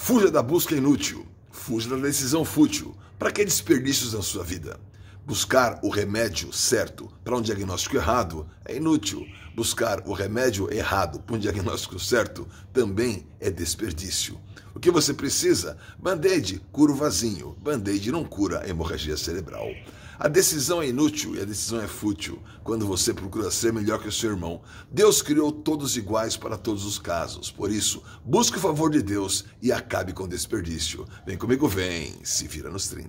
Fuja da busca inútil, fuja da decisão fútil, para que desperdícios na sua vida. Buscar o remédio certo para um diagnóstico errado é inútil. Buscar o remédio errado para um diagnóstico certo também é desperdício. O que você precisa? Band-aid cura o vazio. Band-aid não cura hemorragia cerebral. A decisão é inútil e a decisão é fútil quando você procura ser melhor que o seu irmão. Deus criou todos iguais para todos os casos. Por isso, busque o favor de Deus e acabe com o desperdício. Vem comigo, vem. Se vira nos 30.